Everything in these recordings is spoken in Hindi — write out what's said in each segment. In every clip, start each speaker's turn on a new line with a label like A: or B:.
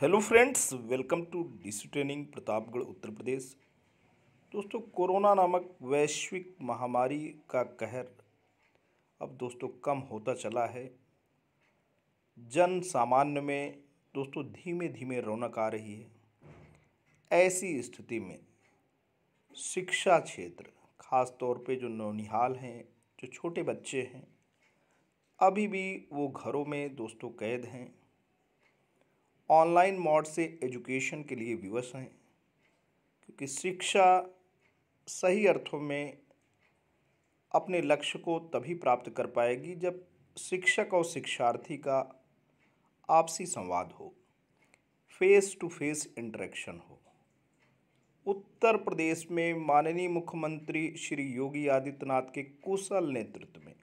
A: hello friends welcome to DC training Pratapgarh Uttar Pradesh दोस्तों कोरोना नामक वैश्विक महामारी का कहर अब दोस्तों कम होता चला है जन सामान्य में दोस्तों धीमे धीमे रौनक आ रही है ऐसी स्थिति में शिक्षा क्षेत्र खास तौर पे जो नौनिहाल हैं जो छोटे बच्चे हैं अभी भी वो घरों में दोस्तों कैद हैं ऑनलाइन मोड से एजुकेशन के लिए विवश हैं क्योंकि शिक्षा सही अर्थों में अपने लक्ष्य को तभी प्राप्त कर पाएगी जब शिक्षक और शिक्षार्थी का आपसी संवाद हो फेस टू फेस इंटरेक्शन हो उत्तर प्रदेश में माननीय मुख्यमंत्री श्री योगी आदित्यनाथ के कुशल नेतृत्व में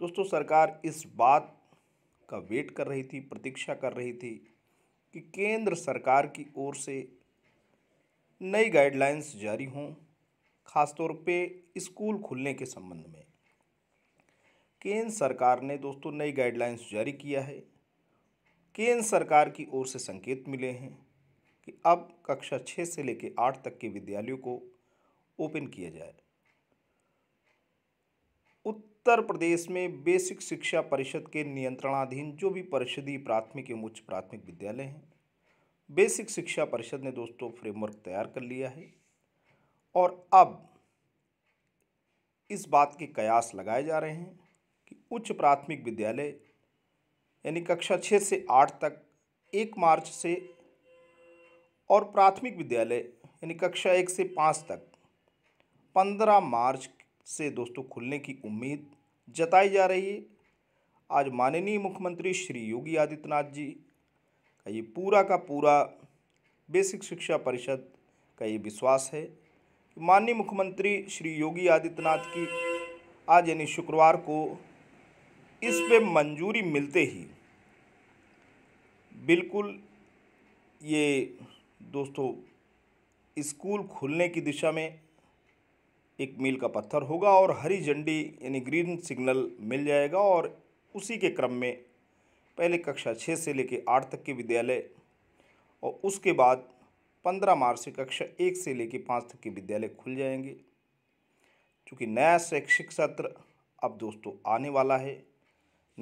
A: दोस्तों सरकार इस बात का वेट कर रही थी प्रतीक्षा कर रही थी कि केंद्र सरकार की ओर से नई गाइडलाइंस जारी हों खासतौर पे स्कूल खुलने के संबंध में केंद्र सरकार ने दोस्तों नई गाइडलाइंस जारी किया है केंद्र सरकार की ओर से संकेत मिले हैं कि अब कक्षा छः से लेकर आठ तक के विद्यालयों को ओपन किया जाए उत्तर प्रदेश में बेसिक शिक्षा परिषद के नियंत्रणाधीन जो भी परिषदीय प्राथमिक एवं उच्च प्राथमिक विद्यालय हैं बेसिक शिक्षा परिषद ने दोस्तों फ्रेमवर्क तैयार कर लिया है और अब इस बात के कयास लगाए जा रहे हैं कि उच्च प्राथमिक विद्यालय यानी कक्षा छः से आठ तक एक मार्च से और प्राथमिक विद्यालय यानी कक्षा एक से पाँच तक पंद्रह मार्च से दोस्तों खुलने की उम्मीद जताई जा रही है आज माननीय मुख्यमंत्री श्री योगी आदित्यनाथ जी का ये पूरा का पूरा बेसिक शिक्षा परिषद का ये विश्वास है कि माननीय मुख्यमंत्री श्री योगी आदित्यनाथ की आज यानी शुक्रवार को इस पे मंजूरी मिलते ही बिल्कुल ये दोस्तों स्कूल खुलने की दिशा में एक मील का पत्थर होगा और हरी झंडी यानी ग्रीन सिग्नल मिल जाएगा और उसी के क्रम में पहले कक्षा छः से लेकर आठ तक के विद्यालय और उसके बाद पंद्रह मार्च से कक्षा एक से लेकर पाँच तक के विद्यालय खुल जाएंगे चूँकि नया शैक्षिक सत्र अब दोस्तों आने वाला है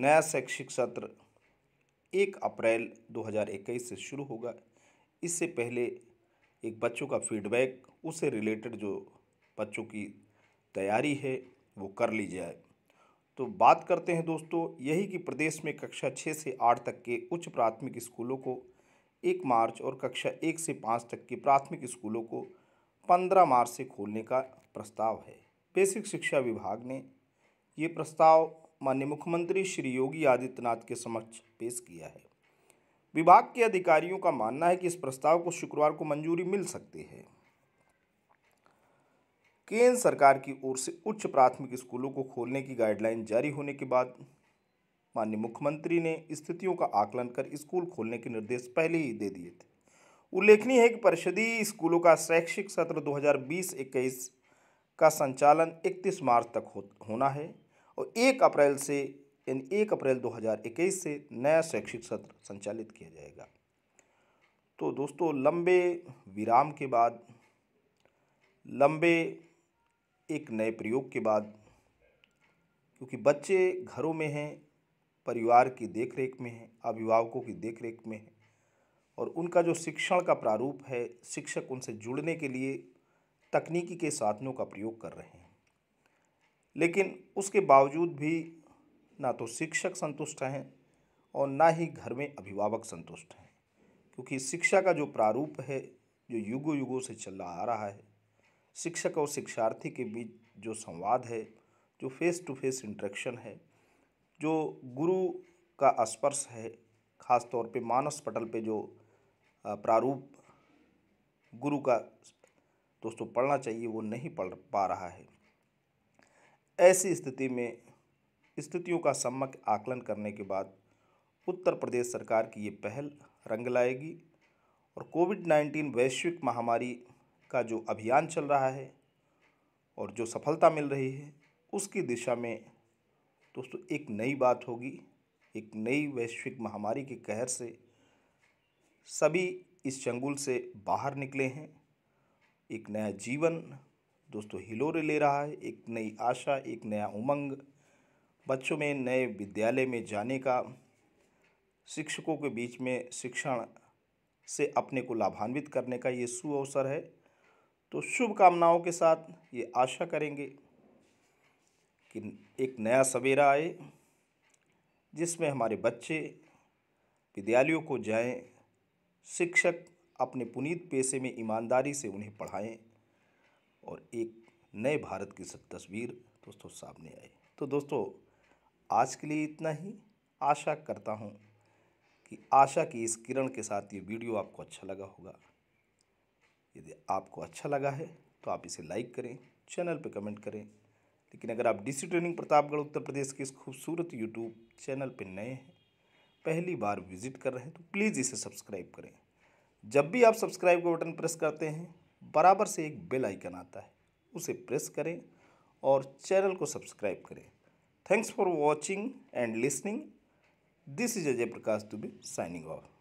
A: नया शैक्षिक सत्र एक अप्रैल 2021 से शुरू होगा इससे पहले एक बच्चों का फीडबैक उससे रिलेटेड जो बच्चों की तैयारी है वो कर ली जाए तो बात करते हैं दोस्तों यही कि प्रदेश में कक्षा छः से आठ तक के उच्च प्राथमिक स्कूलों को एक मार्च और कक्षा एक से पाँच तक के प्राथमिक स्कूलों को पंद्रह मार्च से खोलने का प्रस्ताव है बेसिक शिक्षा विभाग ने ये प्रस्ताव माननीय मुख्यमंत्री श्री योगी आदित्यनाथ के समक्ष पेश किया है विभाग के अधिकारियों का मानना है कि इस प्रस्ताव को शुक्रवार को मंजूरी मिल सकती है केंद्र सरकार की ओर से उच्च प्राथमिक स्कूलों को खोलने की गाइडलाइन जारी होने के बाद माननीय मुख्यमंत्री ने स्थितियों का आकलन कर स्कूल खोलने के निर्देश पहले ही दे दिए थे उल्लेखनीय है कि परिषदीय स्कूलों का शैक्षिक सत्र 2020-21 का संचालन 31 मार्च तक हो, होना है और 1 अप्रैल से इन 1 अप्रैल 2021 से नया शैक्षिक सत्र संचालित किया जाएगा तो दोस्तों लंबे विराम के बाद लंबे एक नए प्रयोग के बाद क्योंकि बच्चे घरों में हैं परिवार की देखरेख में हैं अभिभावकों की देखरेख में हैं और उनका जो शिक्षण का प्रारूप है शिक्षक उनसे जुड़ने के लिए तकनीकी के साधनों का प्रयोग कर रहे हैं लेकिन उसके बावजूद भी ना तो शिक्षक संतुष्ट हैं और ना ही घर में अभिभावक संतुष्ट हैं क्योंकि शिक्षा का जो प्रारूप है जो युगों युगों से चला आ रहा है शिक्षक और शिक्षार्थी के बीच जो संवाद है जो फेस टू फेस इंट्रैक्शन है जो गुरु का स्पर्श है ख़ास तौर पे मानस पटल पे जो प्रारूप गुरु का दोस्तों पढ़ना चाहिए वो नहीं पढ़ पा रहा है ऐसी स्थिति में स्थितियों का सम्यक आकलन करने के बाद उत्तर प्रदेश सरकार की ये पहल रंग लाएगी और कोविड नाइन्टीन वैश्विक महामारी का जो अभियान चल रहा है और जो सफलता मिल रही है उसकी दिशा में दोस्तों एक नई बात होगी एक नई वैश्विक महामारी के कहर से सभी इस चंगुल से बाहर निकले हैं एक नया जीवन दोस्तों हिलोरे ले रहा है एक नई आशा एक नया उमंग बच्चों में नए विद्यालय में जाने का शिक्षकों के बीच में शिक्षण से अपने को लाभान्वित करने का ये सुअवसर है तो शुभकामनाओं के साथ ये आशा करेंगे कि एक नया सवेरा आए जिसमें हमारे बच्चे विद्यालयों को जाएं शिक्षक अपने पुनीत पेशे में ईमानदारी से उन्हें पढ़ाएं और एक नए भारत की तस्वीर दोस्तों सामने आए तो दोस्तों आज के लिए इतना ही आशा करता हूँ कि आशा की इस किरण के साथ ये वीडियो आपको अच्छा लगा होगा यदि आपको अच्छा लगा है तो आप इसे लाइक करें चैनल पर कमेंट करें लेकिन अगर आप डीसी ट्रेनिंग प्रतापगढ़ उत्तर प्रदेश के इस खूबसूरत यूट्यूब चैनल पर नए हैं पहली बार विजिट कर रहे हैं तो प्लीज़ इसे सब्सक्राइब करें जब भी आप सब्सक्राइब का बटन प्रेस करते हैं बराबर से एक बेल आइकन आता है उसे प्रेस करें और चैनल को सब्सक्राइब करें thanks for watching and listening this is Ajay Prakash Dubey signing of